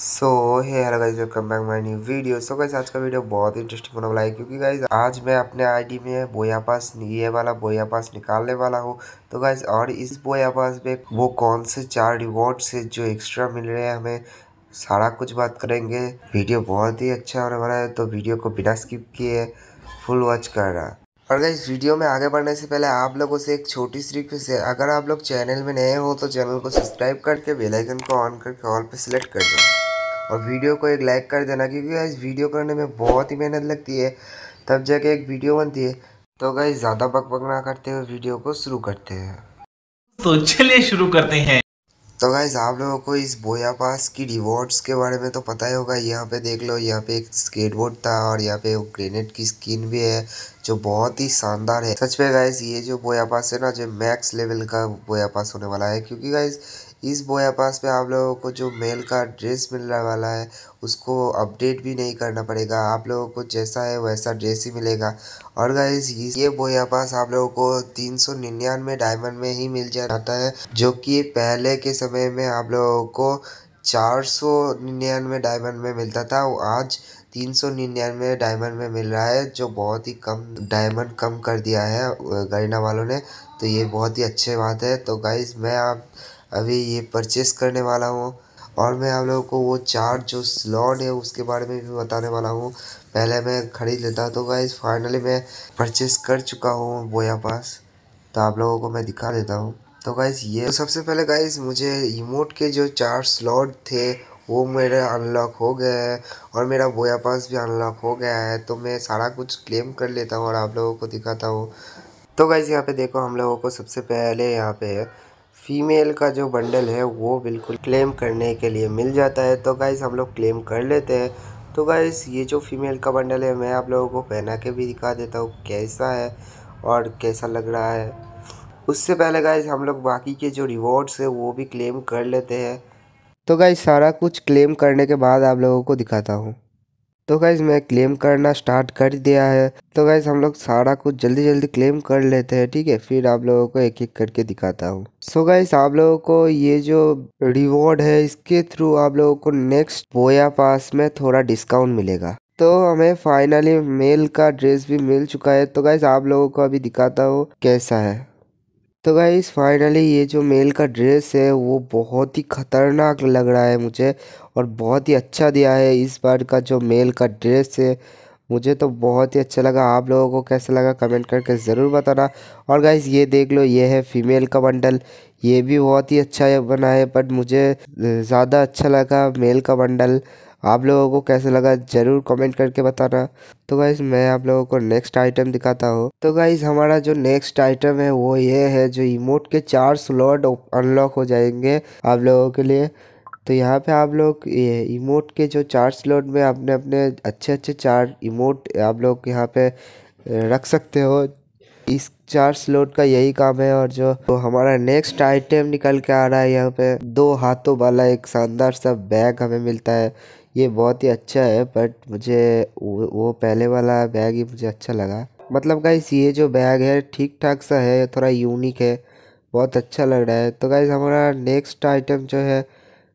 so hey hello guys welcome back my new video so guys आज का video बहुत interesting होने वाला है क्योंकि गाइस आज मैं अपने आईडी में बोया पास ये वाला बोया पास निकालने वाला हूँ तो गाइस और इस बोया पास में वो कौन से चार रिवॉर्ड से जो एक्स्ट्रा मिल रहे हैं हमें सारा कुछ बात करेंगे वीडियो बहुत ही अच्छा होने वाला है तो वीडियो को बिना स्किप किए फुल वॉच कर रहा और गाइज वीडियो में आगे बढ़ने से पहले आप लोगों से एक छोटी सी रिक्वेस्ट है अगर आप लोग चैनल में नए हो तो चैनल को सब्सक्राइब करके बेलाइकन को ऑन करके ऑल पे सिलेक्ट कर दें और वीडियो को एक लाइक कर देना क्योंकि इस वीडियो करने में बहुत ही मेहनत लगती है तब जाके एक वीडियो बनती है तो गाइज ज़्यादा बकबक ना करते हुए वीडियो को शुरू करते हैं तो चलिए शुरू करते हैं तो गाइज आप लोगों को इस बोया पास की रिवॉर्ड्स के बारे में तो पता ही होगा यहाँ पे देख लो यहाँ पे एक स्केटबोर्ड था और यहाँ पे ग्रेनेड की स्किन भी है जो बहुत ही शानदार है सच में गाइज ये जो बोया पास है ना जो मैक्स लेवल का बोया पास होने वाला है क्योंकि गाइज इस बोया पास में आप लोगों को जो मेल का ड्रेस मिलने वाला है उसको अपडेट भी नहीं करना पड़ेगा आप लोगों को जैसा है वैसा ड्रेस ही मिलेगा और गाइज ये बोया पास आप लोगों को तीन सौ निन्यानवे डायमंड में ही मिल जाता है जो कि पहले के समय में आप लोगों को चार सौ निन्यानवे डायमंड में मिलता था वो आज तीन सौ निन्यानवे डायमंड में मिल रहा है जो बहुत ही कम डायमंड कम कर दिया है गरीना वालों ने तो ये बहुत ही अच्छी बात है तो गाइज मैं आप अभी ये परचेस करने वाला हूँ और मैं आप लोगों को वो चार जो स्लॉट है उसके बारे में भी बताने वाला हूँ पहले मैं ख़रीद लेता तो गाइज फाइनली मैं परचेस कर चुका हूँ बोया पास तो आप लोगों को मैं दिखा देता हूँ तो गाइज ये तो सबसे पहले गाइज मुझे रिमोट के जो चार स्लॉट थे वो मेरे अनलॉक हो गए हैं और मेरा बोया पास भी अनलॉक हो गया है तो मैं सारा कुछ क्लेम कर लेता हूँ और आप लोगों को दिखाता हूँ तो गाइज यहाँ पे देखो हम लोगों को सबसे पहले यहाँ पे फीमेल का जो बंडल है वो बिल्कुल क्लेम करने के लिए मिल जाता है तो गाइस हम लोग क्लेम कर लेते हैं तो गाइस ये जो फीमेल का बंडल है मैं आप लोगों को पहना के भी दिखा देता हूँ कैसा है और कैसा लग रहा है उससे पहले गाइस हम लोग बाकी के जो रिवॉर्ड्स है वो भी क्लेम कर लेते हैं तो गाइस सारा कुछ क्लेम करने के बाद आप लोगों को दिखाता हूँ तो गाइज मैं क्लेम करना स्टार्ट कर दिया है तो गाइज हम लोग सारा कुछ जल्दी जल्दी क्लेम कर लेते हैं ठीक है फिर आप लोगों को एक एक करके दिखाता हूँ सो गैस आप लोगों को ये जो रिवॉर्ड है इसके थ्रू आप लोगों को नेक्स्ट बोया पास में थोड़ा डिस्काउंट मिलेगा तो हमें फाइनली मेल का ड्रेस भी मिल चुका है तो गैस आप लोगों को अभी दिखाता हूँ कैसा है तो गाइज़ फाइनली ये जो मेल का ड्रेस है वो बहुत ही ख़तरनाक लग रहा है मुझे और बहुत ही अच्छा दिया है इस बार का जो मेल का ड्रेस है मुझे तो बहुत ही अच्छा लगा आप लोगों को कैसा लगा कमेंट करके ज़रूर बताना और गाइज ये देख लो ये है फीमेल का बंडल ये भी बहुत ही अच्छा बना है बट मुझे ज़्यादा अच्छा लगा मेल का बंडल आप लोगों को कैसे लगा ज़रूर कमेंट करके बताना तो गाइज़ मैं आप लोगों को नेक्स्ट आइटम दिखाता हूँ तो गाइज़ हमारा जो नेक्स्ट आइटम है वो ये है जो इमोट के चार स्लॉट अनलॉक हो जाएंगे आप लोगों के लिए तो यहाँ पे आप लोग ये इमोट के जो चार स्लॉट में आपने अपने अच्छे अच्छे चार इमोट आप लोग यहाँ पे रख सकते हो इस चार स्लॉट का यही काम है और जो तो हमारा नेक्स्ट आइटम निकल के आ रहा है यहाँ पे दो हाथों वाला एक शानदार सा बैग हमें मिलता है ये बहुत ही अच्छा है बट मुझे वो पहले वाला बैग ही मुझे अच्छा लगा मतलब गाइस ये जो बैग है ठीक ठाक सा है थोड़ा यूनिक है बहुत अच्छा लग रहा है तो गाइस हमारा नेक्स्ट आइटम जो है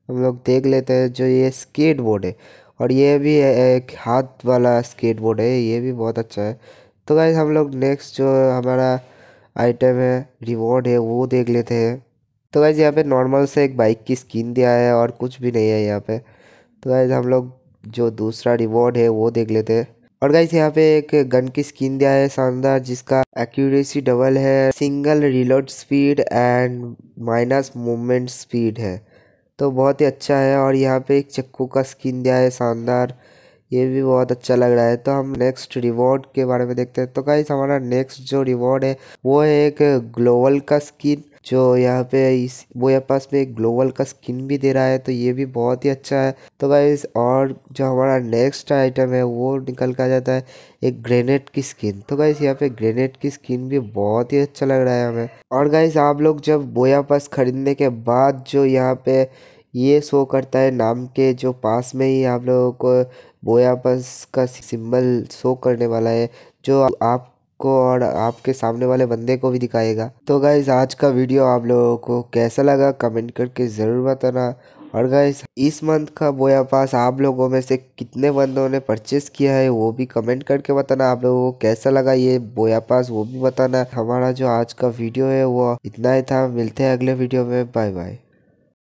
हम लोग देख लेते हैं जो ये स्केट बोर्ड है और ये भी एक हाथ वाला स्केट बोर्ड है ये भी बहुत अच्छा है तो गाइज़ हम लोग नेक्स्ट जो हमारा आइटम है रिवॉर्ड है वो देख लेते हैं तो गाइज यहाँ पे नॉर्मल से एक बाइक की स्किन दिया है और कुछ भी नहीं है यहाँ पे तो गाइज हम लोग जो दूसरा रिवॉर्ड है वो देख लेते हैं और गाइज यहाँ पे एक गन की स्किन दिया है शानदार जिसका एक्यूरेसी डबल है single reload speed and minus movement speed है तो बहुत ही अच्छा है और यहाँ पे एक चक्कू का स्किन दिया है शानदार ये भी बहुत अच्छा लग रहा है तो हम नेक्स्ट रिवॉर्ड के बारे में देखते हैं तो गाइज हमारा नेक्स्ट जो रिवॉर्ड है वो है एक ग्लोबल का स्किन जो यहाँ पे इस वो यहाँ पास में एक ग्लोबल का स्किन भी दे रहा है तो ये भी बहुत ही अच्छा है तो गाइज और जो हमारा नेक्स्ट आइटम है वो निकल कर आ जाता है एक ग्रेनेड की स्किन तो गाइज यहाँ पे ग्रेनेड की स्किन भी बहुत ही अच्छा लग रहा है हमें और गाइज आप लोग जब बोया पास खरीदने के बाद जो यहाँ पे ये शो करता है नाम के जो पास में ही आप लोगों को बोया पास का सिंबल शो करने वाला है जो आप को और आपके सामने वाले बंदे को भी दिखाएगा तो गाइज आज का वीडियो आप लोगों को कैसा लगा कमेंट करके ज़रूर बताना और गाइज इस मंथ का बोया पास आप लोगों में से कितने बंदों ने परचेस किया है वो भी कमेंट करके बताना आप लोगों को कैसा लगा ये बोया पास वो भी बताना हमारा जो आज का वीडियो है वो इतना ही था मिलते हैं अगले वीडियो में बाय बाय